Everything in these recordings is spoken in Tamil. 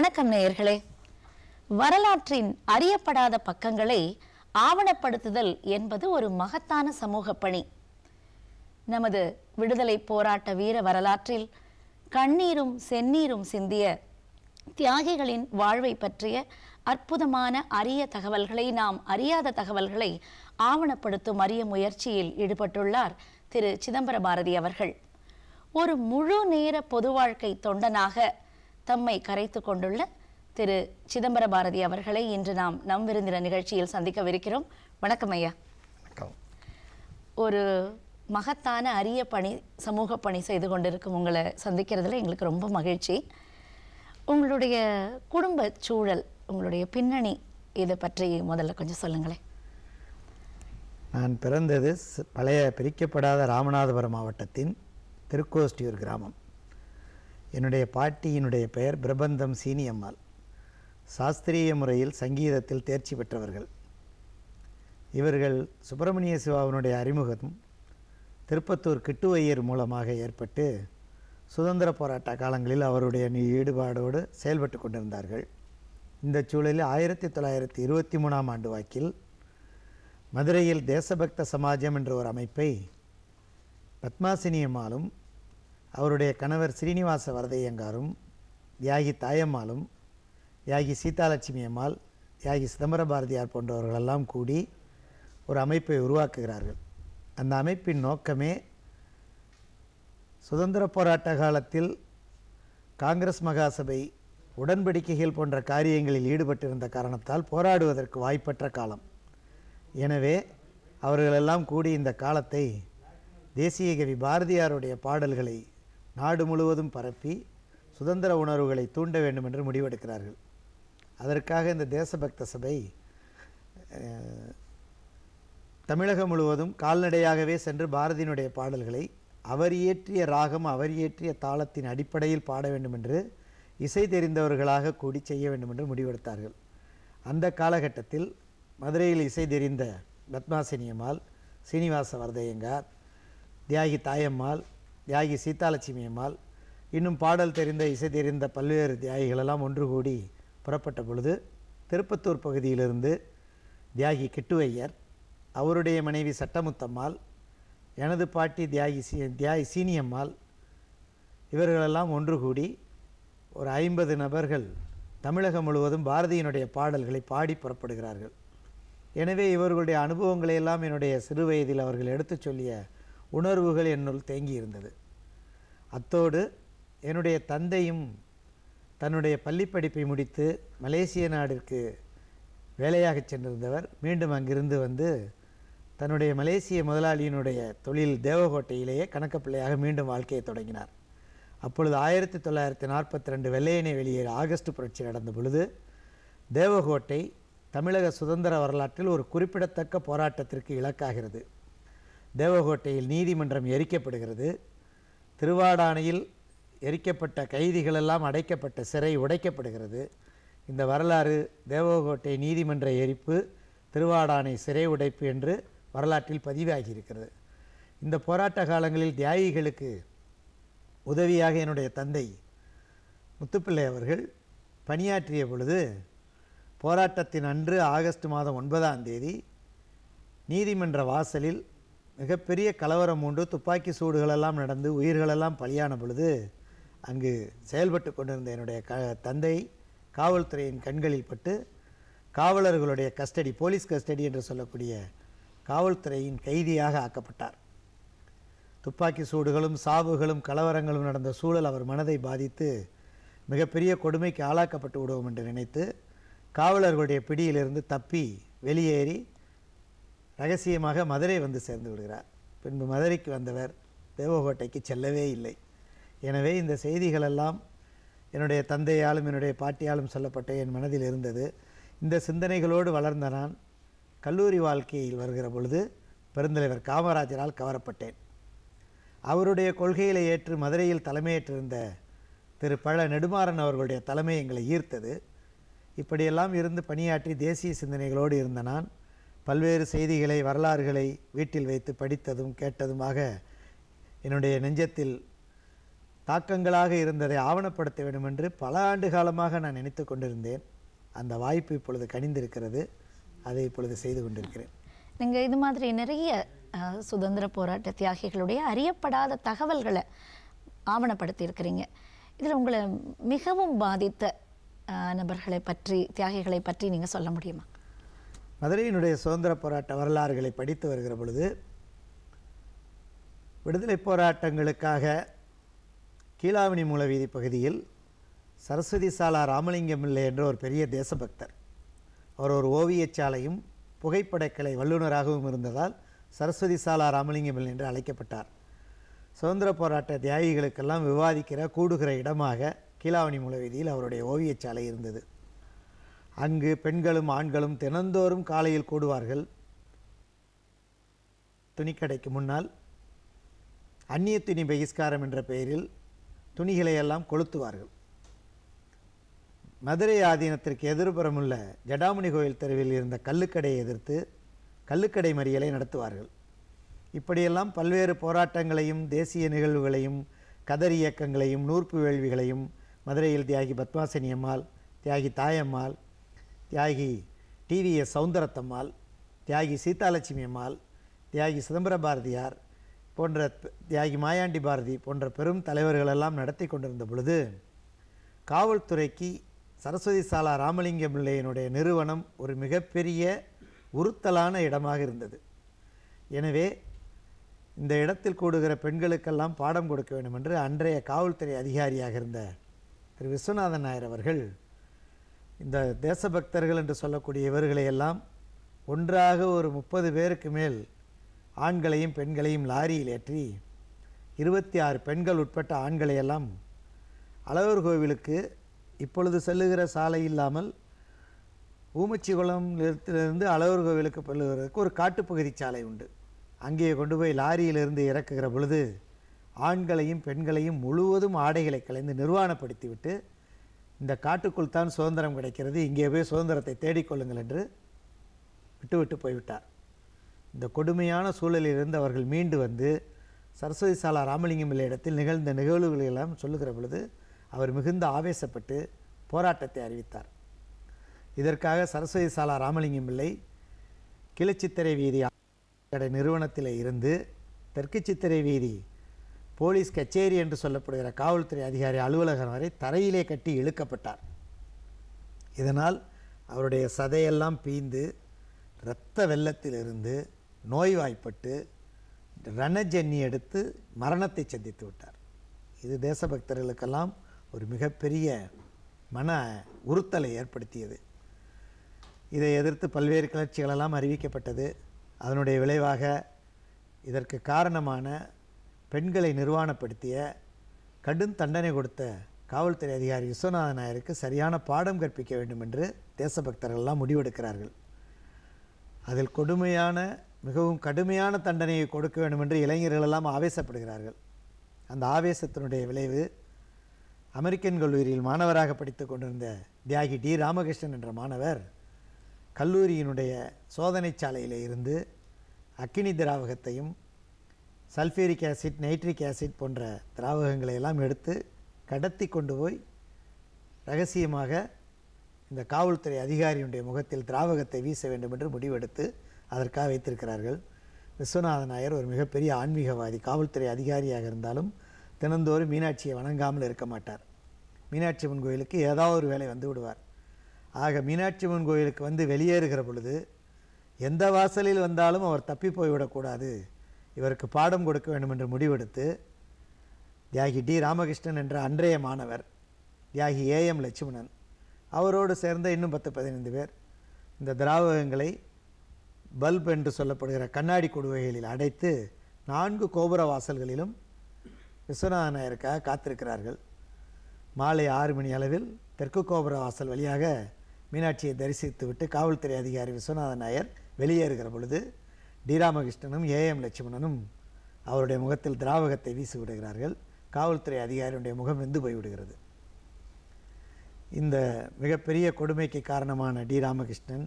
வணக்கம் நேயர்களே வரலாற்றின் அறியப்படாத பக்கங்களை ஆவணப்படுத்துதல் என்பது ஒரு மகத்தான சமூக பணி நமது விடுதலை போராட்ட வீர வரலாற்றில் கண்ணீரும் செந்நீரும் சிந்திய தியாகிகளின் வாழ்வை பற்றிய அற்புதமான அரிய தகவல்களை நாம் அறியாத தகவல்களை ஆவணப்படுத்தும் அரிய முயற்சியில் ஈடுபட்டுள்ளார் திரு சிதம்பர பாரதி அவர்கள் ஒரு முழு நேர பொது வாழ்க்கை தொண்டனாக தம்மை கரைத்து கொண்டுள்ள திரு சிதம்பர பாரதி அவர்களை இன்று நாம் நம் விருந்தின நிகழ்ச்சியில் சந்திக்கவிருக்கிறோம் வணக்கம் ஐயா ஒரு மகத்தான அரிய பணி சமூக பணி செய்து கொண்டிருக்கும் உங்களை சந்திக்கிறதுல எங்களுக்கு ரொம்ப மகிழ்ச்சி உங்களுடைய குடும்ப சூழல் உங்களுடைய பின்னணி இதை பற்றி முதல்ல கொஞ்சம் சொல்லுங்களேன் நான் பிறந்தது பழைய பிரிக்கப்படாத ராமநாதபுரம் மாவட்டத்தின் திருக்கோஷ்டியூர் கிராமம் என்னுடைய பாட்டியினுடைய பெயர் பிரபந்தம் சீனியம்மாள் சாஸ்திரிய முறையில் சங்கீதத்தில் தேர்ச்சி பெற்றவர்கள் இவர்கள் சுப்பிரமணிய சிவாவினுடைய அறிமுகம் திருப்பத்தூர் கிட்டுவையர் மூலமாக ஏற்பட்டு சுதந்திர போராட்ட காலங்களில் அவருடைய ஈடுபாடோடு செயல்பட்டு கொண்டிருந்தார்கள் இந்த சூழலில் ஆயிரத்தி தொள்ளாயிரத்தி இருபத்தி மூணாம் ஆண்டு வாக்கில் மதுரையில் தேசபக்த சமாஜம் என்ற ஒரு அமைப்பை பத்மாசினியம்மாலும் அவருடைய கணவர் ஸ்ரீனிவாச வரதையங்காரும் தியாகி தாயம்மாளும் தியாகி சீதாலட்சுமி அம்மாள் தியாகி சிதம்பர பாரதியார் போன்றவர்களெல்லாம் கூடி ஒரு அமைப்பை உருவாக்குகிறார்கள் அந்த அமைப்பின் நோக்கமே சுதந்திர போராட்ட காலத்தில் காங்கிரஸ் மகாசபை உடன்படிக்கைகள் போன்ற காரியங்களில் ஈடுபட்டிருந்த காரணத்தால் போராடுவதற்கு வாய்ப்பற்ற காலம் எனவே அவர்களெல்லாம் கூடி இந்த காலத்தை தேசிய கவி பாரதியாருடைய பாடல்களை நாடு முழுவதும் பரப்பி சுதந்திர உணர்வுகளை தூண்ட வேண்டும் என்று முடிவெடுக்கிறார்கள் அதற்காக இந்த தேசபக்த சபை தமிழகம் முழுவதும் கால்நடையாகவே சென்று பாரதியினுடைய பாடல்களை அவர் இயற்றிய ராகம் அவர் இயற்றிய தாளத்தின் அடிப்படையில் பாட வேண்டும் என்று இசை தெரிந்தவர்களாக கூடி செய்ய வேண்டும் என்று முடிவெடுத்தார்கள் அந்த காலகட்டத்தில் மதுரையில் இசை தெரிந்த பத்மாசினியம்மாள் சீனிவாச வரதையங்கார் தியாகி தாயம்மாள் தியாகி சீதாலட்சுமி அம்மாள் இன்னும் பாடல் தெரிந்த இசை தெரிந்த பல்வேறு தியாகிகளெல்லாம் ஒன்று கூடி புறப்பட்ட பொழுது திருப்பத்தூர் பகுதியிலிருந்து தியாகி கிட்டுவையர் அவருடைய மனைவி சட்டமுத்தம்மாள் எனது பாட்டி தியாகி சீ தியாகி சீனியம்மாள் இவர்களெல்லாம் ஒன்று கூடி ஒரு ஐம்பது நபர்கள் தமிழகம் முழுவதும் பாரதியினுடைய பாடல்களை பாடி புறப்படுகிறார்கள் எனவே இவர்களுடைய அனுபவங்களையெல்லாம் என்னுடைய சிறு வயதில் அவர்கள் எடுத்துச் சொல்லிய உணர்வுகள் என்னுள் தேங்கியிருந்தது அத்தோடு என்னுடைய தந்தையும் தன்னுடைய பள்ளிப்படிப்பை முடித்து மலேசிய நாடிற்கு வேலையாக சென்றிருந்தவர் மீண்டும் அங்கிருந்து வந்து தன்னுடைய மலேசிய முதலாளியினுடைய தொழில் தேவகோட்டையிலேயே கணக்கு பிள்ளையாக மீண்டும் வாழ்க்கையை தொடங்கினார் அப்பொழுது ஆயிரத்தி தொள்ளாயிரத்தி நாற்பத்தி ரெண்டு வெள்ளையனை வெளியே ஆகஸ்ட் புரட்சி நடந்த பொழுது தேவகோட்டை தமிழக சுதந்திர வரலாற்றில் ஒரு குறிப்பிடத்தக்க போராட்டத்திற்கு இலக்காகிறது தேவகோட்டையில் நீதிமன்றம் எரிக்கப்படுகிறது திருவாடானையில் எரிக்கப்பட்ட கைதிகளெல்லாம் அடைக்கப்பட்ட சிறை உடைக்கப்படுகிறது இந்த வரலாறு தேவகோட்டை நீதிமன்ற எரிப்பு திருவாடானை சிறை உடைப்பு என்று வரலாற்றில் பதிவாகியிருக்கிறது இந்த போராட்ட காலங்களில் தியாகிகளுக்கு உதவியாக என்னுடைய தந்தை முத்துப்பிள்ளை அவர்கள் பணியாற்றிய பொழுது போராட்டத்தின் அன்று ஆகஸ்ட் மாதம் ஒன்பதாம் தேதி நீதிமன்ற வாசலில் மிகப்பெரிய கலவரம் உண்டு துப்பாக்கி சூடுகளெல்லாம் நடந்து உயிர்களெல்லாம் பலியான பொழுது அங்கு செயல்பட்டு கொண்டிருந்த என்னுடைய க தந்தை காவல்துறையின் கண்களில் பட்டு காவலர்களுடைய கஸ்டடி போலீஸ் கஸ்டடி என்று சொல்லக்கூடிய காவல்துறையின் கைதியாக ஆக்கப்பட்டார் துப்பாக்கி சூடுகளும் சாவுகளும் கலவரங்களும் நடந்த சூழல் அவர் மனதை பாதித்து மிகப்பெரிய கொடுமைக்கு ஆளாக்கப்பட்டு விடுவோம் என்று நினைத்து காவலர்களுடைய பிடியிலிருந்து தப்பி வெளியேறி ரகசியமாக மதுரை வந்து சேர்ந்து விடுகிறார் பின்பு மதுரைக்கு வந்தவர் தேவகோட்டைக்கு செல்லவே இல்லை எனவே இந்த செய்திகளெல்லாம் என்னுடைய தந்தையாலும் என்னுடைய பாட்டியாலும் சொல்லப்பட்ட என் மனதில் இருந்தது இந்த சிந்தனைகளோடு வளர்ந்த நான் கல்லூரி வாழ்க்கையில் வருகிற பொழுது பெருந்தலைவர் காமராஜரால் கவரப்பட்டேன் அவருடைய கொள்கைகளை ஏற்று மதுரையில் தலைமையேற்றிருந்த திரு பழ நெடுமாறன் அவர்களுடைய தலைமை எங்களை ஈர்த்தது இப்படியெல்லாம் இருந்து பணியாற்றி தேசிய சிந்தனைகளோடு இருந்த நான் பல்வேறு செய்திகளை வரலாறுகளை வீட்டில் வைத்து படித்ததும் கேட்டதுமாக என்னுடைய நெஞ்சத்தில் தாக்கங்களாக இருந்ததை ஆவணப்படுத்த வேண்டும் என்று பல ஆண்டு காலமாக நான் நினைத்து கொண்டிருந்தேன் அந்த வாய்ப்பு இப்பொழுது கணிந்திருக்கிறது அதை இப்பொழுது செய்து கொண்டிருக்கிறேன் நீங்கள் இது மாதிரி நிறைய சுதந்திர போராட்ட தியாகிகளுடைய அறியப்படாத தகவல்களை ஆவணப்படுத்தியிருக்கிறீங்க இதில் உங்களை மிகவும் பாதித்த நபர்களை பற்றி தியாகிகளை பற்றி நீங்கள் சொல்ல முடியுமா மதுரையினுடைய சுதந்திர போராட்ட வரலாறுகளை படித்து வருகிற பொழுது விடுதலை போராட்டங்களுக்காக கீழாவணி மூல வீதி பகுதியில் சரஸ்வதி சாலா ராமலிங்கம் இல்லை என்ற ஒரு பெரிய தேசபக்தர் அவர் ஒரு ஓவியச்சாலையும் புகைப்படக்கலை வல்லுநராகவும் இருந்ததால் சரஸ்வதி சாலா ராமலிங்கம் இல்லை என்று அழைக்கப்பட்டார் சுதந்திர போராட்ட தியாகிகளுக்கெல்லாம் விவாதிக்கிற கூடுகிற இடமாக கீழாவணி மூல வீதியில் அவருடைய ஓவியச்சாலை இருந்தது அங்கு பெண்களும் ஆண்களும் தினந்தோறும் காலையில் கூடுவார்கள் துணிக்கடைக்கு முன்னால் அந்நிய துணி பகிஸ்காரம் என்ற பெயரில் துணிகளை எல்லாம் கொளுத்துவார்கள் மதுரை ஆதீனத்திற்கு எதிர்புறமுள்ள ஜடாமணி கோயில் தெருவில் இருந்த கல்லுக்கடையை எதிர்த்து கல்லுக்கடை மறியலை நடத்துவார்கள் இப்படியெல்லாம் பல்வேறு போராட்டங்களையும் தேசிய நிகழ்வுகளையும் கதர் இயக்கங்களையும் நூற்பு வேள்விகளையும் மதுரையில் தியாகி பத்மாசினி அம்மாள் தியாகி தாயம்மாள் தியாகி டிவிஎஸ் சவுந்தரத்தம்மாள் தியாகி சீதாலட்சுமி அம்மாள் தியாகி சிதம்பர பாரதியார் போன்ற தியாகி மாயாண்டி பாரதி போன்ற பெரும் தலைவர்களெல்லாம் நடத்தி கொண்டிருந்த பொழுது காவல்துறைக்கு சரஸ்வதி சாலா ராமலிங்கம் பிள்ளையினுடைய நிறுவனம் ஒரு மிகப்பெரிய உறுத்தலான இடமாக இருந்தது எனவே இந்த இடத்தில் கூடுகிற பெண்களுக்கெல்லாம் பாடம் கொடுக்க வேண்டும் என்று அன்றைய காவல்துறை அதிகாரியாக இருந்த திரு விஸ்வநாதன் நாயர் அவர்கள் இந்த தேசபக்தர்கள் என்று சொல்லக்கூடிய இவர்களை எல்லாம் ஒன்றாக ஒரு முப்பது பேருக்கு மேல் ஆண்களையும் பெண்களையும் லாரியில் ஏற்றி இருபத்தி ஆறு பெண்கள் உட்பட்ட ஆண்களையெல்லாம் அழகர் கோவிலுக்கு இப்பொழுது செல்லுகிற சாலை இல்லாமல் ஊமச்சிகுளம் நிலத்திலிருந்து அழகர் கோவிலுக்கு செல்லுகிறதுக்கு ஒரு காட்டுப்பகுதி சாலை உண்டு அங்கேயே கொண்டு போய் லாரியிலிருந்து இறக்குகிற பொழுது ஆண்களையும் பெண்களையும் முழுவதும் ஆடைகளை கலைந்து நிர்வாணப்படுத்திவிட்டு இந்த காட்டுக்குள் தான் சுதந்திரம் கிடைக்கிறது இங்கே போய் சுதந்திரத்தை தேடிக்கொள்ளுங்கள் என்று விட்டுவிட்டு போய்விட்டார் இந்த கொடுமையான சூழலிலிருந்து அவர்கள் மீண்டு வந்து சரஸ்வதி சாலா ராமலிங்கம் உள்ள இடத்தில் நிகழ்ந்த நிகழ்வுகளெல்லாம் சொல்லுகிற பொழுது அவர் மிகுந்த ஆவேசப்பட்டு போராட்டத்தை அறிவித்தார் இதற்காக சரஸ்வதி சாலா ராமலிங்கம் பிள்ளை கிளச்சித்திரை வீதி கடை நிறுவனத்தில் இருந்து தெற்கு சித்திரை வீதி போலீஸ் கச்சேரி என்று சொல்லப்படுகிற காவல்துறை அதிகாரி அலுவலகம் வரை தரையிலே கட்டி இழுக்கப்பட்டார் இதனால் அவருடைய சதையெல்லாம் பீந்து இரத்த வெள்ளத்திலிருந்து நோய்வாய்ப்பட்டு ரணஜன்னி எடுத்து மரணத்தை சந்தித்து விட்டார் இது தேசபக்தர்களுக்கெல்லாம் ஒரு மிகப்பெரிய மன உறுத்தலை ஏற்படுத்தியது இதை எதிர்த்து பல்வேறு கிளர்ச்சிகளெல்லாம் அறிவிக்கப்பட்டது அதனுடைய விளைவாக இதற்கு காரணமான பெண்களை நிர்வாணப்படுத்திய கடும் தண்டனை கொடுத்த காவல்துறை அதிகாரி விஸ்வநாத நாயருக்கு சரியான பாடம் கற்பிக்க வேண்டும் என்று தேசபக்தர்கள்லாம் முடிவெடுக்கிறார்கள் அதில் கொடுமையான மிகவும் கடுமையான தண்டனையை கொடுக்க வேண்டும் என்று இளைஞர்களெல்லாம் ஆவேசப்படுகிறார்கள் அந்த ஆவேசத்தினுடைய விளைவு அமெரிக்கன் கல்லூரியில் மாணவராக படித்து கொண்டிருந்த தியாகி டி ராமகிருஷ்ணன் என்ற மாணவர் கல்லூரியினுடைய சோதனை சாலையில் இருந்து அக்கினி திராவகத்தையும் சல்ஃபியூரிக் ஆசிட் நைட்ரிக் ஆசிட் போன்ற திராவகங்களை எல்லாம் எடுத்து கடத்தி கொண்டு போய் ரகசியமாக இந்த காவல்துறை அதிகாரியுடைய முகத்தில் திராவகத்தை வீச வேண்டும் என்று முடிவெடுத்து அதற்காக வைத்திருக்கிறார்கள் விஸ்வநாதன் நாயர் ஒரு மிகப்பெரிய ஆன்மீகவாதி காவல்துறை அதிகாரியாக இருந்தாலும் தினந்தோறும் மீனாட்சியை வணங்காமல் இருக்க மாட்டார் மீனாட்சி அம்மன் கோயிலுக்கு ஏதாவது ஒரு வேலை வந்து விடுவார் ஆக மீனாட்சி அம்மன் கோயிலுக்கு வந்து வெளியேறுகிற பொழுது எந்த வாசலில் வந்தாலும் அவர் தப்பி போய்விடக்கூடாது இவருக்கு பாடம் கொடுக்க வேண்டும் என்று முடிவெடுத்து தியாகி டி ராமகிருஷ்ணன் என்ற அன்றைய மாணவர் தியாகி ஏஎம் லட்சுமணன் அவரோடு சேர்ந்த இன்னும் பத்து பதினைந்து பேர் இந்த திராவகங்களை பல்ப் என்று சொல்லப்படுகிற கண்ணாடி கொடுவைகளில் அடைத்து நான்கு கோபுர வாசல்களிலும் விஸ்வநாதனாயருக்காக நாயருக்காக காத்திருக்கிறார்கள் மாலை ஆறு மணி அளவில் தெற்கு கோபுர வாசல் வழியாக மீனாட்சியை தரிசித்துவிட்டு காவல்துறை அதிகாரி விஸ்வநாதன் நாயர் வெளியேறுகிற பொழுது டி ராமகிருஷ்ணனும் எம் லட்சுமணனும் அவருடைய முகத்தில் திராவகத்தை வீசி விடுகிறார்கள் காவல்துறை அதிகாரியுடைய முகம் வெந்து போய்விடுகிறது இந்த மிகப்பெரிய கொடுமைக்கு காரணமான டி ராமகிருஷ்ணன்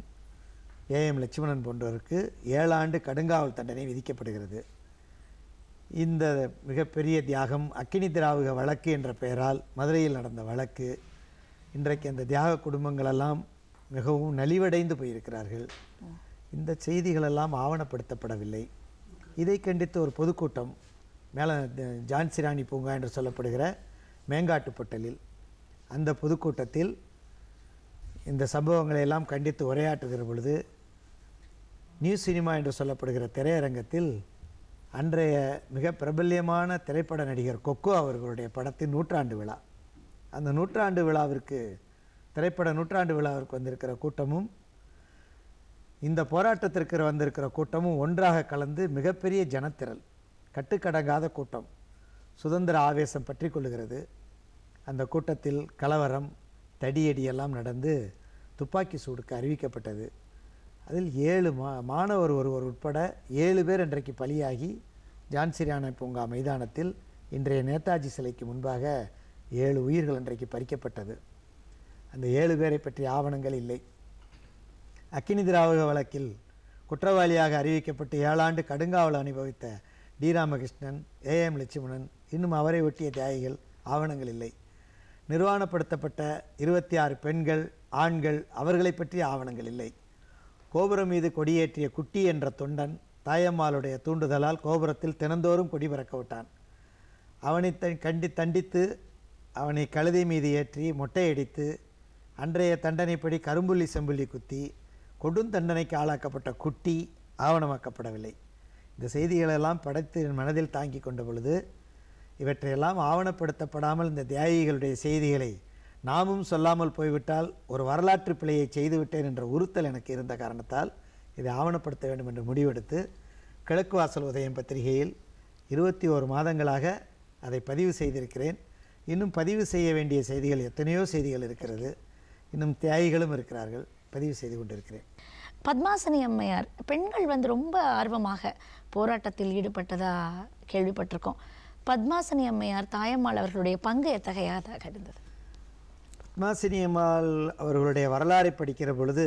ஏஎம் லட்சுமணன் போன்றவருக்கு ஏழாண்டு கடுங்காவல் தண்டனை விதிக்கப்படுகிறது இந்த மிகப்பெரிய தியாகம் அக்கினி திராவக வழக்கு என்ற பெயரால் மதுரையில் நடந்த வழக்கு இன்றைக்கு அந்த தியாக குடும்பங்களெல்லாம் மிகவும் நலிவடைந்து போயிருக்கிறார்கள் இந்த செய்திகளெல்லாம் ஆவணப்படுத்தப்படவில்லை இதை கண்டித்து ஒரு பொதுக்கூட்டம் மேலே ஜான்சிராணி பூங்கா என்று சொல்லப்படுகிற மேங்காட்டுப்பட்டலில் அந்த பொதுக்கூட்டத்தில் இந்த சம்பவங்களை எல்லாம் கண்டித்து உரையாற்றுகிற பொழுது நியூ சினிமா என்று சொல்லப்படுகிற திரையரங்கத்தில் அன்றைய மிக பிரபல்யமான திரைப்பட நடிகர் கொக்கோ அவர்களுடைய படத்தின் நூற்றாண்டு விழா அந்த நூற்றாண்டு விழாவிற்கு திரைப்பட நூற்றாண்டு விழாவிற்கு வந்திருக்கிற கூட்டமும் இந்த போராட்டத்திற்கு வந்திருக்கிற கூட்டமும் ஒன்றாக கலந்து மிகப்பெரிய ஜனத்திரள் கட்டுக்கடங்காத கூட்டம் சுதந்திர ஆவேசம் பற்றி கொள்ளுகிறது அந்த கூட்டத்தில் கலவரம் தடியடியெல்லாம் நடந்து துப்பாக்கி சூடுக்கு அறிவிக்கப்பட்டது அதில் ஏழு மா மாணவர் ஒருவர் உட்பட ஏழு பேர் இன்றைக்கு பலியாகி ஜான்சிரியானை பூங்கா மைதானத்தில் இன்றைய நேதாஜி சிலைக்கு முன்பாக ஏழு உயிர்கள் இன்றைக்கு பறிக்கப்பட்டது அந்த ஏழு பேரை பற்றிய ஆவணங்கள் இல்லை அக்கினி திராவக வழக்கில் குற்றவாளியாக அறிவிக்கப்பட்டு ஏழாண்டு கடுங்காவல் அனுபவித்த டி ராமகிருஷ்ணன் ஏஎம் லட்சுமணன் இன்னும் அவரை ஒட்டிய தியாகிகள் ஆவணங்கள் இல்லை நிர்வாணப்படுத்தப்பட்ட இருபத்தி ஆறு பெண்கள் ஆண்கள் அவர்களை பற்றிய ஆவணங்கள் இல்லை கோபுரம் மீது கொடியேற்றிய குட்டி என்ற தொண்டன் தாயம்மாளுடைய தூண்டுதலால் கோபுரத்தில் தினந்தோறும் கொடி பறக்க விட்டான் அவனை கண்டி தண்டித்து அவனை கழுதை மீது ஏற்றி மொட்டையடித்து அன்றைய தண்டனைப்படி கரும்புள்ளி செம்புள்ளி குத்தி கொடுந்தண்டனைக்கு ஆளாக்கப்பட்ட குட்டி ஆவணமாக்கப்படவில்லை இந்த செய்திகளெல்லாம் படைத்து மனதில் தாங்கி கொண்ட பொழுது இவற்றையெல்லாம் ஆவணப்படுத்தப்படாமல் இந்த தியாகிகளுடைய செய்திகளை நாமும் சொல்லாமல் போய்விட்டால் ஒரு வரலாற்று பிழையை செய்துவிட்டேன் என்ற உறுத்தல் எனக்கு இருந்த காரணத்தால் இதை ஆவணப்படுத்த வேண்டும் என்று முடிவெடுத்து கிழக்கு வாசல் உதயம் பத்திரிகையில் இருபத்தி ஓரு மாதங்களாக அதை பதிவு செய்திருக்கிறேன் இன்னும் பதிவு செய்ய வேண்டிய செய்திகள் எத்தனையோ செய்திகள் இருக்கிறது இன்னும் தியாகிகளும் இருக்கிறார்கள் பதிவு செய்து கொண்டிருக்கிறேன் பத்மாசனி அம்மையார் பெண்கள் வந்து ரொம்ப ஆர்வமாக போராட்டத்தில் ஈடுபட்டதா கேள்விப்பட்டிருக்கோம் பத்மாசனி அம்மையார் தாயம்மாள் அவர்களுடைய பங்கு எத்தகையதாக இருந்தது பத்மாசினி அம்மாள் அவர்களுடைய வரலாறை படிக்கிற பொழுது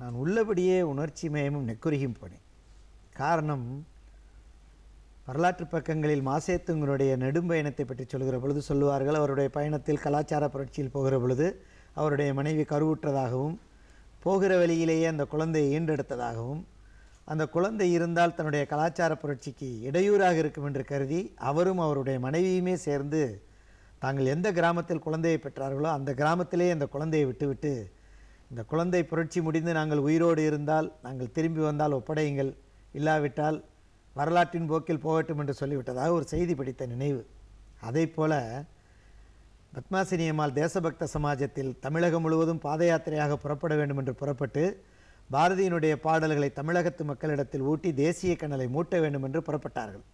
நான் உள்ளபடியே உணர்ச்சி மயமும் நெக்குருகியும் போனேன் காரணம் வரலாற்று பக்கங்களில் மாசேத்துங்களுடைய நெடும் பயணத்தை பற்றி சொல்கிற பொழுது சொல்லுவார்கள் அவருடைய பயணத்தில் கலாச்சார புரட்சியில் போகிற பொழுது அவருடைய மனைவி கருவுற்றதாகவும் போகிற வழியிலேயே அந்த குழந்தையை ஈண்டெடுத்ததாகவும் அந்த குழந்தை இருந்தால் தன்னுடைய கலாச்சார புரட்சிக்கு இடையூறாக இருக்கும் என்று கருதி அவரும் அவருடைய மனைவியுமே சேர்ந்து தாங்கள் எந்த கிராமத்தில் குழந்தையை பெற்றார்களோ அந்த கிராமத்திலே அந்த குழந்தையை விட்டுவிட்டு இந்த குழந்தை புரட்சி முடிந்து நாங்கள் உயிரோடு இருந்தால் நாங்கள் திரும்பி வந்தால் ஒப்படையுங்கள் இல்லாவிட்டால் வரலாற்றின் போக்கில் போகட்டும் என்று சொல்லிவிட்டதாக ஒரு செய்தி படித்த நினைவு அதே போல் பத்மாசினியம்மாள் தேசபக்த சமாஜத்தில் தமிழகம் முழுவதும் பாத யாத்திரையாக புறப்பட வேண்டும் என்று புறப்பட்டு பாரதியினுடைய பாடல்களை தமிழகத்து மக்களிடத்தில் ஊட்டி தேசிய கண்ணலை மூட்ட வேண்டும் என்று புறப்பட்டார்கள்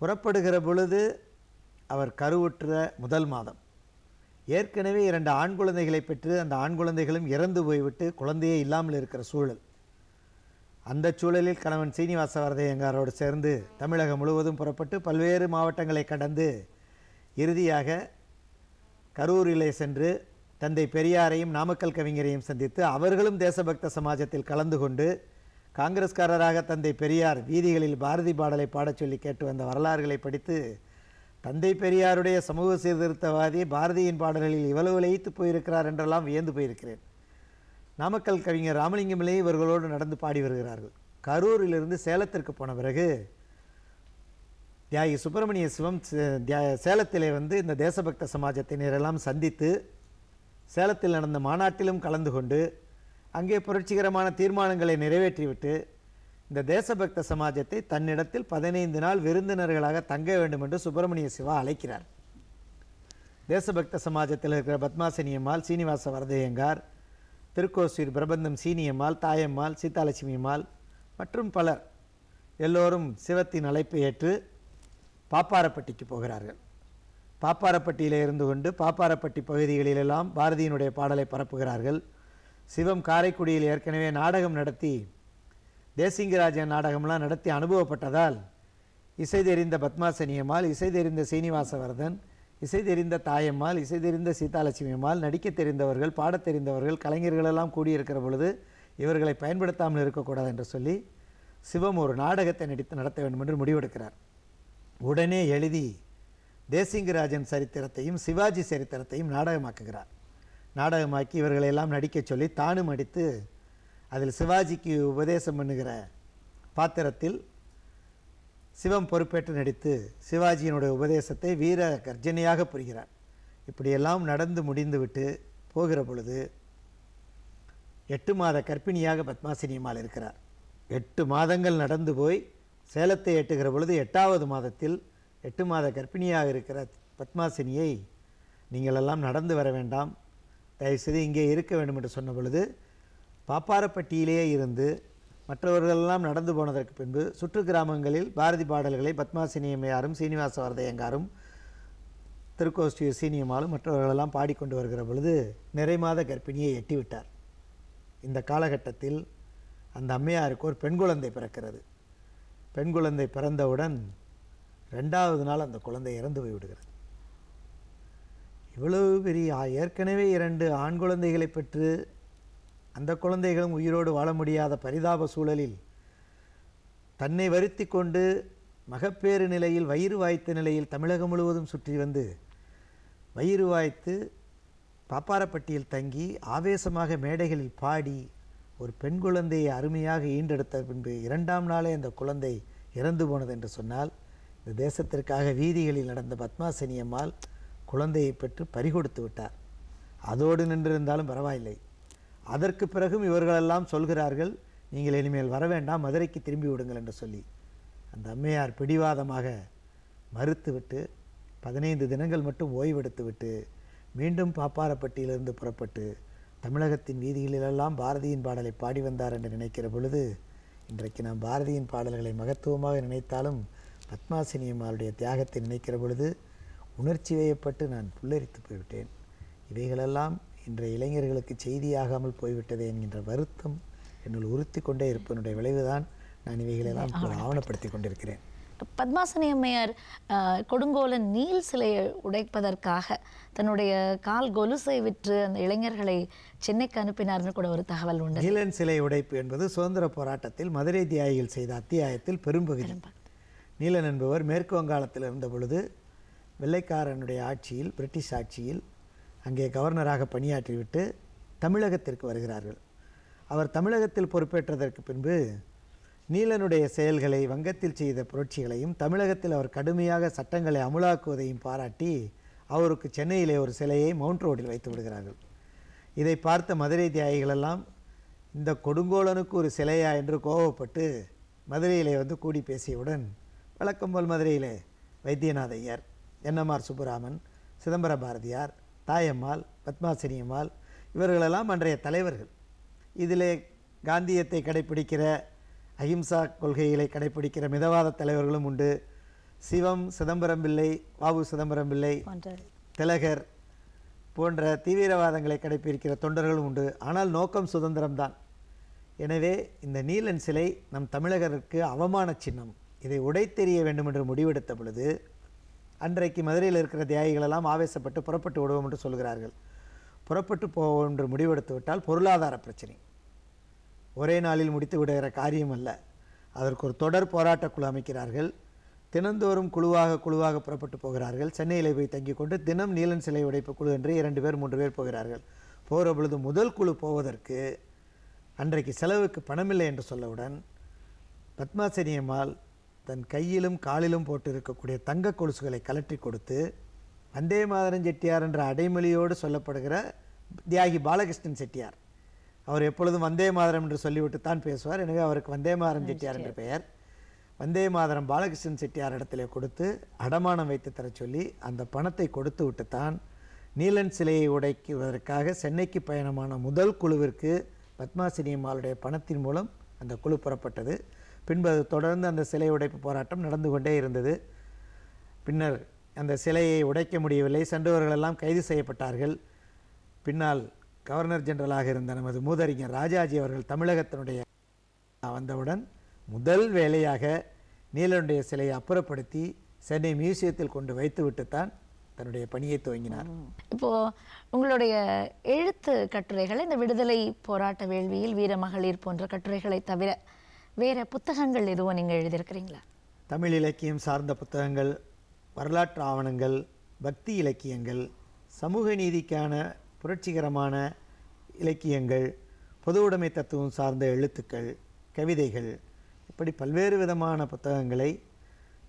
புறப்படுகிற பொழுது அவர் கருவுற்ற முதல் மாதம் ஏற்கனவே இரண்டு ஆண் குழந்தைகளை பெற்று அந்த ஆண் குழந்தைகளும் இறந்து போய்விட்டு குழந்தையே இல்லாமல் இருக்கிற சூழல் அந்த சூழலில் கணவன் சீனிவாச எங்காரோடு சேர்ந்து தமிழகம் முழுவதும் புறப்பட்டு பல்வேறு மாவட்டங்களை கடந்து இறுதியாக கரூரிலே சென்று தந்தை பெரியாரையும் நாமக்கல் கவிஞரையும் சந்தித்து அவர்களும் தேசபக்த சமாஜத்தில் கலந்து கொண்டு காங்கிரஸ்காரராக தந்தை பெரியார் வீதிகளில் பாரதி பாடலை பாடச் சொல்லி கேட்டு வந்த வரலாறுகளை படித்து தந்தை பெரியாருடைய சமூக சீர்திருத்தவாதி பாரதியின் பாடல்களில் இவ்வளவு லயித்து போயிருக்கிறார் என்றெல்லாம் வியந்து போயிருக்கிறேன் நாமக்கல் கவிஞர் ராமலிங்கமிலே இவர்களோடு நடந்து பாடி வருகிறார்கள் கரூரிலிருந்து சேலத்திற்கு போன பிறகு தியாகி சுப்பிரமணிய சிவம் சேலத்திலே வந்து இந்த தேசபக்த சமாஜத்தினரெல்லாம் சந்தித்து சேலத்தில் நடந்த மாநாட்டிலும் கலந்து கொண்டு அங்கே புரட்சிகரமான தீர்மானங்களை நிறைவேற்றிவிட்டு இந்த தேசபக்த சமாஜத்தை தன்னிடத்தில் பதினைந்து நாள் விருந்தினர்களாக தங்க வேண்டும் என்று சுப்பிரமணிய சிவா அழைக்கிறார் தேசபக்த சமாஜத்தில் இருக்கிற பத்மாசினியம்மாள் சீனிவாச வரதையங்கார் திருக்கோசூர் பிரபந்தம் சீனியம்மாள் தாயம்மாள் சீதாலட்சுமி அம்மாள் மற்றும் பலர் எல்லோரும் சிவத்தின் அழைப்பு ஏற்று பாப்பாரப்பட்டிக்கு போகிறார்கள் பாப்பாரப்பட்டியில் இருந்து கொண்டு பாப்பாரப்பட்டி பகுதிகளிலெல்லாம் பாரதியினுடைய பாடலை பரப்புகிறார்கள் சிவம் காரைக்குடியில் ஏற்கனவே நாடகம் நடத்தி தேசிங்கராஜன் நாடகம்லாம் நடத்தி அனுபவப்பட்டதால் இசை தெரிந்த பத்மாசனியம்மாள் இசை தெரிந்த சீனிவாசவர்தன் இசை தெரிந்த தாயம்மாள் இசை தெரிந்த சீதாலட்சுமி அம்மாள் நடிக்க தெரிந்தவர்கள் பாடத் தெரிந்தவர்கள் கலைஞர்களெல்லாம் கூடியிருக்கிற பொழுது இவர்களை பயன்படுத்தாமல் இருக்கக்கூடாது என்று சொல்லி சிவம் ஒரு நாடகத்தை நடித்து நடத்த வேண்டும் என்று முடிவெடுக்கிறார் உடனே எழுதி தேசிங்கராஜன் சரித்திரத்தையும் சிவாஜி சரித்திரத்தையும் நாடகமாக்குகிறார் நாடகமாக்கி இவர்களையெல்லாம் நடிக்க சொல்லி தானும் அடித்து அதில் சிவாஜிக்கு உபதேசம் பண்ணுகிற பாத்திரத்தில் சிவம் பொறுப்பேற்று நடித்து சிவாஜியினுடைய உபதேசத்தை வீர கர்ஜனையாக புரிகிறார் இப்படியெல்லாம் நடந்து முடிந்துவிட்டு போகிற பொழுது எட்டு மாத கர்ப்பிணியாக பத்மாசினி அம்மாள் இருக்கிறார் எட்டு மாதங்கள் நடந்து போய் சேலத்தை எட்டுகிற பொழுது எட்டாவது மாதத்தில் எட்டு மாத கர்ப்பிணியாக இருக்கிற பத்மாசினியை நீங்களெல்லாம் நடந்து வர வேண்டாம் தயவுசெய்து இங்கே இருக்க வேண்டும் என்று சொன்ன பொழுது பாப்பாரப்பட்டியிலேயே இருந்து மற்றவர்களெல்லாம் நடந்து போனதற்கு பின்பு சுற்று கிராமங்களில் பாரதி பாடல்களை பத்மாசினி அம்மையாரும் சீனிவாச வரதையங்காரும் திருக்கோஷ்டி சீனியம்மாலும் மற்றவர்களெல்லாம் பாடிக்கொண்டு வருகிற பொழுது நிறைமாத கர்ப்பிணியை எட்டிவிட்டார் இந்த காலகட்டத்தில் அந்த அம்மையாருக்கு ஒரு பெண் குழந்தை பிறக்கிறது பெண் குழந்தை பிறந்தவுடன் ரெண்டாவது நாள் அந்த குழந்தை இறந்து போய்விடுகிறது இவ்வளவு பெரிய ஏற்கனவே இரண்டு ஆண் குழந்தைகளை பெற்று அந்த குழந்தைகளும் உயிரோடு வாழ முடியாத பரிதாப சூழலில் தன்னை வருத்தி கொண்டு மகப்பேறு நிலையில் வயிறு வாய்த்த நிலையில் தமிழகம் முழுவதும் சுற்றி வந்து வயிறு வாய்த்து பாப்பாரப்பட்டியில் தங்கி ஆவேசமாக மேடைகளில் பாடி ஒரு பெண் குழந்தையை அருமையாக ஈண்டெடுத்த பின்பு இரண்டாம் நாளே அந்த குழந்தை இறந்து போனது என்று சொன்னால் இந்த தேசத்திற்காக வீதிகளில் நடந்த பத்மாசினி அம்மாள் குழந்தையை பெற்று பறிகொடுத்து விட்டார் அதோடு நின்றிருந்தாலும் பரவாயில்லை அதற்கு பிறகும் இவர்களெல்லாம் சொல்கிறார்கள் நீங்கள் இனிமேல் வர வேண்டாம் மதுரைக்கு திரும்பி விடுங்கள் என்று சொல்லி அந்த அம்மையார் பிடிவாதமாக மறுத்துவிட்டு பதினைந்து தினங்கள் மட்டும் ஓய்வெடுத்துவிட்டு மீண்டும் பாப்பாரப்பட்டியிலிருந்து புறப்பட்டு தமிழகத்தின் வீதிகளிலெல்லாம் பாரதியின் பாடலை பாடி வந்தார் என்று நினைக்கிற பொழுது இன்றைக்கு நாம் பாரதியின் பாடல்களை மகத்துவமாக நினைத்தாலும் பத்மாசினியம்மாளுடைய தியாகத்தை நினைக்கிற பொழுது உணர்ச்சி வையப்பட்டு நான் புல்லரித்து போய்விட்டேன் இவைகளெல்லாம் இன்றைய இளைஞர்களுக்கு செய்தியாகாமல் போய்விட்டதே என்கின்ற வருத்தம் என்னுள் உறுத்தி கொண்டே இருப்பதனுடைய விளைவுதான் நான் இவைகளெல்லாம் ஆவணப்படுத்தி கொண்டிருக்கிறேன் பத்மாசனி அம்மையார் கொடுங்கோலன் நீல் சிலையை உடைப்பதற்காக தன்னுடைய கால் கொலுசை விற்று அந்த இளைஞர்களை சென்னைக்கு அனுப்பினார்னு கூட ஒரு தகவல் உண்டு நீலன் சிலை உடைப்பு என்பது சுதந்திர போராட்டத்தில் மதுரை தியாகிகள் செய்த அத்தியாயத்தில் பெரும்பகுதி நீலன் என்பவர் மேற்கு வங்காளத்தில் இருந்த பொழுது வெள்ளைக்காரனுடைய ஆட்சியில் பிரிட்டிஷ் ஆட்சியில் அங்கே கவர்னராக பணியாற்றிவிட்டு தமிழகத்திற்கு வருகிறார்கள் அவர் தமிழகத்தில் பொறுப்பேற்றதற்கு பின்பு நீலனுடைய செயல்களை வங்கத்தில் செய்த புரட்சிகளையும் தமிழகத்தில் அவர் கடுமையாக சட்டங்களை அமுலாக்குவதையும் பாராட்டி அவருக்கு சென்னையிலே ஒரு சிலையை மவுண்ட் ரோடில் வைத்து விடுகிறார்கள் இதை பார்த்த மதுரை தியாகிகளெல்லாம் இந்த கொடுங்கோலனுக்கு ஒரு சிலையா என்று கோபப்பட்டு மதுரையிலே வந்து கூடி பேசியவுடன் வழக்கம் போல் மதுரையிலே வைத்தியநாத ஐயர் என்எம்ஆர் சுப்புராமன் சிதம்பர பாரதியார் தாயம்மாள் பத்மாசினியம்மாள் இவர்களெல்லாம் அன்றைய தலைவர்கள் இதிலே காந்தியத்தை கடைபிடிக்கிற அஹிம்சா கொள்கைகளை கடைபிடிக்கிற மிதவாத தலைவர்களும் உண்டு சிவம் சிதம்பரம் பிள்ளை வாவு சிதம்பரம் பிள்ளை திலகர் போன்ற தீவிரவாதங்களை கடைபிடிக்கிற தொண்டர்களும் உண்டு ஆனால் நோக்கம் சுதந்திரம்தான் எனவே இந்த நீலன் சிலை நம் தமிழகருக்கு அவமான சின்னம் இதை உடைத்தெறிய வேண்டும் என்று முடிவெடுத்த பொழுது அன்றைக்கு மதுரையில் இருக்கிற தியாகிகளெல்லாம் ஆவேசப்பட்டு புறப்பட்டு விடுவோம் என்று சொல்கிறார்கள் புறப்பட்டு போவோம் என்று முடிவெடுத்து விட்டால் பொருளாதார பிரச்சனை ஒரே நாளில் முடித்து விடுகிற காரியம் அல்ல அதற்கு ஒரு தொடர் போராட்ட குழு அமைக்கிறார்கள் தினந்தோறும் குழுவாக குழுவாக புறப்பட்டு போகிறார்கள் சென்னையில் போய் தங்கி கொண்டு தினம் நீலன் சிலை உடைப்பு குழு என்று இரண்டு பேர் மூன்று பேர் போகிறார்கள் போகிற பொழுது முதல் குழு போவதற்கு அன்றைக்கு செலவுக்கு பணமில்லை என்று சொல்லவுடன் பத்மாசினி அம்மாள் தன் கையிலும் காலிலும் போட்டு இருக்கக்கூடிய தங்க கொலுசுகளை கலற்றி கொடுத்து வந்தே மாதரன் செட்டியார் என்ற அடைமொழியோடு சொல்லப்படுகிற தியாகி பாலகிருஷ்ணன் செட்டியார் அவர் எப்பொழுதும் வந்தே மாதரம் என்று சொல்லிவிட்டு தான் பேசுவார் எனவே அவருக்கு வந்தே மாதரம் செட்டியார் என்ற பெயர் வந்தே மாதரம் பாலகிருஷ்ணன் செட்டியார் இடத்துல கொடுத்து அடமானம் வைத்து தர சொல்லி அந்த பணத்தை கொடுத்து விட்டு தான் நீலன் சிலையை உடைக்குவதற்காக சென்னைக்கு பயணமான முதல் குழுவிற்கு பத்மா சினிமாலுடைய பணத்தின் மூலம் அந்த குழு புறப்பட்டது பின்பு அது தொடர்ந்து அந்த சிலை உடைப்பு போராட்டம் நடந்து கொண்டே இருந்தது பின்னர் அந்த சிலையை உடைக்க முடியவில்லை சென்றவர்களெல்லாம் கைது செய்யப்பட்டார்கள் பின்னால் கவர்னர் ஜெனரலாக இருந்த நமது மூதறிஞர் ராஜாஜி அவர்கள் தமிழகத்தினுடைய வந்தவுடன் முதல் வேலையாக நீலனுடைய சிலையை அப்புறப்படுத்தி சென்னை மியூசியத்தில் கொண்டு வைத்துவிட்டு தான் தன்னுடைய பணியை துவங்கினார் இப்போ உங்களுடைய எழுத்து கட்டுரைகளை இந்த விடுதலை போராட்ட வேள்வியில் வீர மகளிர் போன்ற கட்டுரைகளை தவிர வேற புத்தகங்கள் எதுவும் நீங்கள் எழுதியிருக்கிறீங்களா தமிழ் இலக்கியம் சார்ந்த புத்தகங்கள் வரலாற்று ஆவணங்கள் பக்தி இலக்கியங்கள் சமூக நீதிக்கான புரட்சிகரமான இலக்கியங்கள் பொது உடைமை தத்துவம் சார்ந்த எழுத்துக்கள் கவிதைகள் இப்படி பல்வேறு விதமான புத்தகங்களை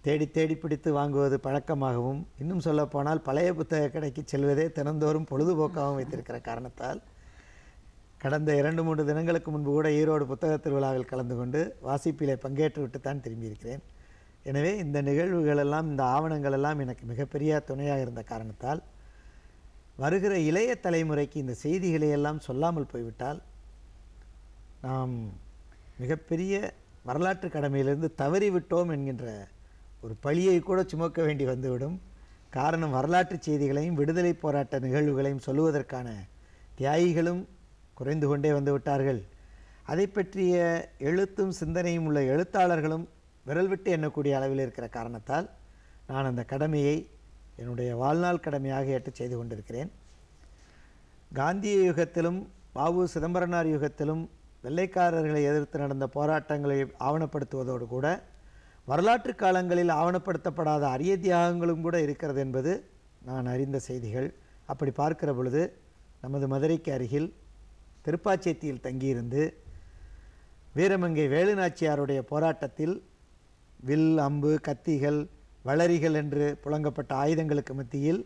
தேடி தேடி பிடித்து வாங்குவது பழக்கமாகவும் இன்னும் சொல்லப்போனால் பழைய புத்தக கடைக்கு செல்வதே தினந்தோறும் பொழுதுபோக்காகவும் வைத்திருக்கிற காரணத்தால் கடந்த இரண்டு மூன்று தினங்களுக்கு முன்பு கூட ஈரோடு புத்தக திருவிழாவில் கலந்து கொண்டு வாசிப்பிலே பங்கேற்றுவிட்டு தான் திரும்பியிருக்கிறேன் எனவே இந்த நிகழ்வுகளெல்லாம் இந்த ஆவணங்களெல்லாம் எனக்கு மிகப்பெரிய துணையாக இருந்த காரணத்தால் வருகிற இளைய தலைமுறைக்கு இந்த செய்திகளை எல்லாம் சொல்லாமல் போய்விட்டால் நாம் மிகப்பெரிய வரலாற்று கடமையிலிருந்து தவறிவிட்டோம் என்கின்ற ஒரு பழியை கூட சுமக்க வேண்டி வந்துவிடும் காரணம் வரலாற்று செய்திகளையும் விடுதலை போராட்ட நிகழ்வுகளையும் சொல்லுவதற்கான தியாகிகளும் குறைந்து கொண்டே வந்துவிட்டார்கள் அதை பற்றிய எழுத்தும் சிந்தனையும் உள்ள எழுத்தாளர்களும் விரல்விட்டு எண்ணக்கூடிய அளவில் இருக்கிற காரணத்தால் நான் அந்த கடமையை என்னுடைய வாழ்நாள் கடமையாக ஏற்று செய்து கொண்டிருக்கிறேன் காந்திய யுகத்திலும் பாபு சிதம்பரனார் யுகத்திலும் வெள்ளைக்காரர்களை எதிர்த்து நடந்த போராட்டங்களை ஆவணப்படுத்துவதோடு கூட வரலாற்று காலங்களில் ஆவணப்படுத்தப்படாத அரிய தியாகங்களும் கூட இருக்கிறது என்பது நான் அறிந்த செய்திகள் அப்படி பார்க்கிற பொழுது நமது மதுரைக்கு அருகில் திருப்பாச்சேத்தியில் தங்கியிருந்து வீரமங்கை வேலுநாச்சியாருடைய போராட்டத்தில் வில் அம்பு கத்திகள் வளரிகள் என்று புழங்கப்பட்ட ஆயுதங்களுக்கு மத்தியில்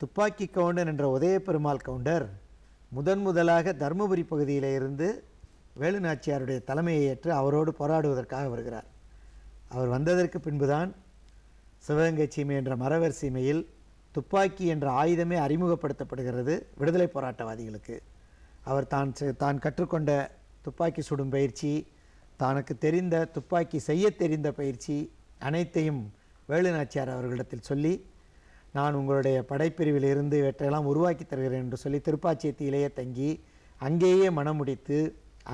துப்பாக்கி கவுண்டன் என்ற உதய பெருமாள் கவுண்டர் முதன் முதலாக தருமபுரி பகுதியில் இருந்து வேலுநாச்சியாருடைய தலைமையை ஏற்று அவரோடு போராடுவதற்காக வருகிறார் அவர் வந்ததற்கு பின்புதான் சிவகங்கை சீமை என்ற மரவர் சீமையில் துப்பாக்கி என்ற ஆயுதமே அறிமுகப்படுத்தப்படுகிறது விடுதலை போராட்டவாதிகளுக்கு அவர் தான் தான் கற்றுக்கொண்ட துப்பாக்கி சுடும் பயிற்சி தனக்கு தெரிந்த துப்பாக்கி செய்ய தெரிந்த பயிற்சி அனைத்தையும் வேலுநாச்சியார் அவர்களிடத்தில் சொல்லி நான் உங்களுடைய படைப்பிரிவில் இருந்து இவற்றையெல்லாம் உருவாக்கி தருகிறேன் என்று சொல்லி திருப்பாச்சேத்தியிலேயே தங்கி அங்கேயே முடித்து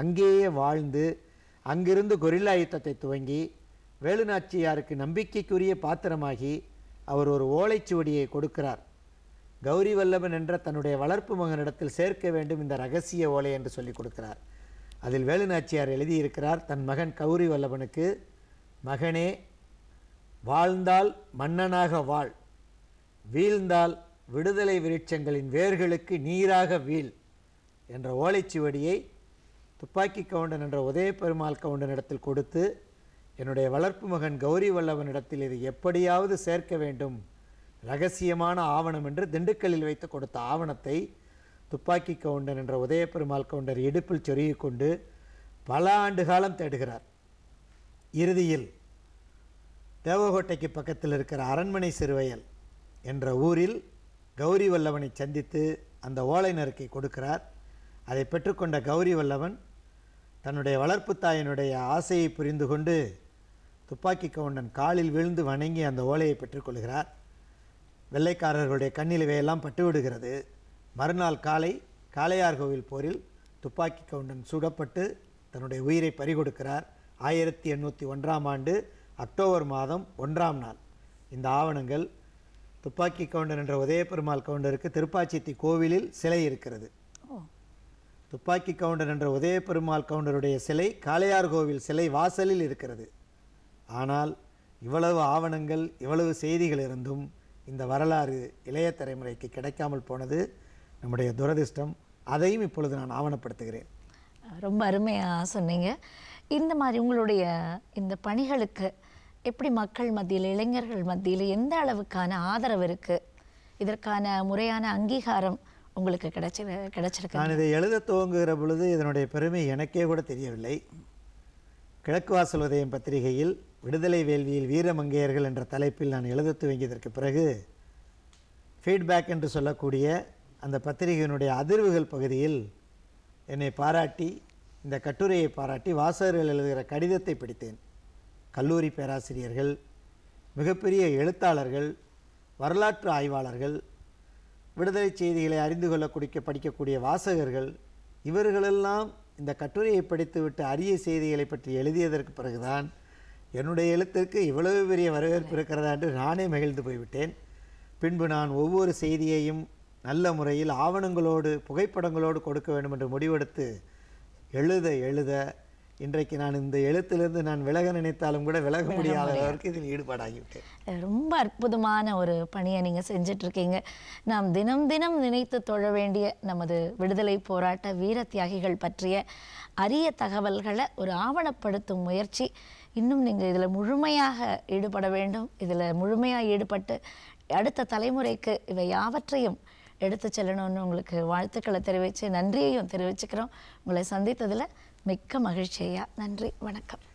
அங்கேயே வாழ்ந்து அங்கிருந்து கொரில்லா யுத்தத்தை துவங்கி வேலுநாச்சியாருக்கு நம்பிக்கைக்குரிய பாத்திரமாகி அவர் ஒரு ஓலைச்சுவடியை கொடுக்கிறார் கௌரி வல்லபன் என்ற தன்னுடைய வளர்ப்பு மகனிடத்தில் சேர்க்க வேண்டும் இந்த ரகசிய ஓலை என்று சொல்லி கொடுக்கிறார் அதில் வேலுநாச்சியார் எழுதியிருக்கிறார் தன் மகன் கௌரி வல்லபனுக்கு மகனே வாழ்ந்தால் மன்னனாக வாழ் வீழ்ந்தால் விடுதலை விருட்சங்களின் வேர்களுக்கு நீராக வீழ் என்ற ஓலைச்சுவடியை துப்பாக்கி கவுண்டன் என்ற உதய பெருமாள் கவுண்டனிடத்தில் கொடுத்து என்னுடைய வளர்ப்பு மகன் கௌரி வல்லவனிடத்தில் இது எப்படியாவது சேர்க்க வேண்டும் ரகசியமான ஆவணம் என்று திண்டுக்கல்லில் வைத்து கொடுத்த ஆவணத்தை துப்பாக்கி கவுண்டன் என்ற உதய பெருமாள் கவுண்டர் இடுப்பில் சொருகிக்கொண்டு பல ஆண்டு காலம் தேடுகிறார் இறுதியில் தேவகோட்டைக்கு பக்கத்தில் இருக்கிற அரண்மனை சிறுவயல் என்ற ஊரில் கௌரி வல்லவனை சந்தித்து அந்த ஓலை நறுக்கை கொடுக்கிறார் அதை பெற்றுக்கொண்ட கௌரி வல்லவன் தன்னுடைய வளர்ப்பு தாயினுடைய ஆசையை புரிந்து கொண்டு துப்பாக்கி கவுண்டன் காலில் விழுந்து வணங்கி அந்த ஓலையை பெற்றுக்கொள்கிறார் வெள்ளைக்காரர்களுடைய கண்ணிலவையெல்லாம் பட்டுவிடுகிறது மறுநாள் காலை காளையார் கோவில் போரில் துப்பாக்கி கவுண்டன் சுடப்பட்டு தன்னுடைய உயிரை பறிகொடுக்கிறார் ஆயிரத்தி எண்ணூற்றி ஒன்றாம் ஆண்டு அக்டோபர் மாதம் ஒன்றாம் நாள் இந்த ஆவணங்கள் துப்பாக்கி கவுண்டர் என்ற உதயபெருமாள் கவுண்டருக்கு திருப்பாச்சித்தி கோவிலில் சிலை இருக்கிறது துப்பாக்கி கவுண்டர் என்ற உதயபெருமாள் கவுண்டருடைய சிலை காளையார் கோவில் சிலை வாசலில் இருக்கிறது ஆனால் இவ்வளவு ஆவணங்கள் இவ்வளவு செய்திகள் இருந்தும் இந்த வரலாறு இளைய தலைமுறைக்கு கிடைக்காமல் போனது நம்முடைய துரதிர்ஷ்டம் அதையும் இப்பொழுது நான் ஆவணப்படுத்துகிறேன் ரொம்ப அருமையாக சொன்னீங்க இந்த மாதிரி உங்களுடைய இந்த பணிகளுக்கு எப்படி மக்கள் மத்தியில் இளைஞர்கள் மத்தியில் எந்த அளவுக்கான ஆதரவு இருக்குது இதற்கான முறையான அங்கீகாரம் உங்களுக்கு கிடைச்சி கிடைச்சிருக்கு நான் இதை எழுத துவங்குகிற பொழுது இதனுடைய பெருமை எனக்கே கூட தெரியவில்லை கிழக்கு வாசல் உதயம் பத்திரிகையில் விடுதலை வேள்வியில் வீரமங்கையர்கள் என்ற தலைப்பில் நான் எழுத துவங்கியதற்கு பிறகு ஃபீட்பேக் என்று சொல்லக்கூடிய அந்த பத்திரிகையினுடைய அதிர்வுகள் பகுதியில் என்னை பாராட்டி இந்த கட்டுரையை பாராட்டி வாசகர்கள் எழுதுகிற கடிதத்தை பிடித்தேன் கல்லூரி பேராசிரியர்கள் மிகப்பெரிய எழுத்தாளர்கள் வரலாற்று ஆய்வாளர்கள் விடுதலை செய்திகளை அறிந்து கொள்ள குடிக்க படிக்கக்கூடிய வாசகர்கள் இவர்களெல்லாம் இந்த கட்டுரையை படித்துவிட்டு அரிய செய்திகளை பற்றி எழுதியதற்கு பிறகுதான் என்னுடைய எழுத்திற்கு இவ்வளவு பெரிய வரவேற்பு இருக்கிறதா என்று நானே மகிழ்ந்து போய்விட்டேன் பின்பு நான் ஒவ்வொரு செய்தியையும் நல்ல முறையில் ஆவணங்களோடு புகைப்படங்களோடு கொடுக்க வேண்டும் என்று முடிவெடுத்து எழுத எழுத இன்றைக்கு நான் இந்த எழுத்திலிருந்து நான் விலக நினைத்தாலும் கூட விலக முடியாத அளவுக்கு இதில் ஈடுபாடாகிவிட்டேன் ரொம்ப அற்புதமான ஒரு பணியை நீங்கள் செஞ்சிட்ருக்கீங்க நாம் தினம் தினம் நினைத்து தொழ வேண்டிய நமது விடுதலை போராட்ட வீர தியாகிகள் பற்றிய அரிய தகவல்களை ஒரு ஆவணப்படுத்தும் முயற்சி இன்னும் நீங்கள் இதில் முழுமையாக ஈடுபட வேண்டும் இதில் முழுமையாக ஈடுபட்டு அடுத்த தலைமுறைக்கு இவை யாவற்றையும் எடுத்து செல்லணும்னு உங்களுக்கு வாழ்த்துக்களை தெரிவித்து நன்றியையும் தெரிவிச்சுக்கிறோம் உங்களை சந்தித்ததில் மிக்க மகிழ்ச்சியா நன்றி வணக்கம்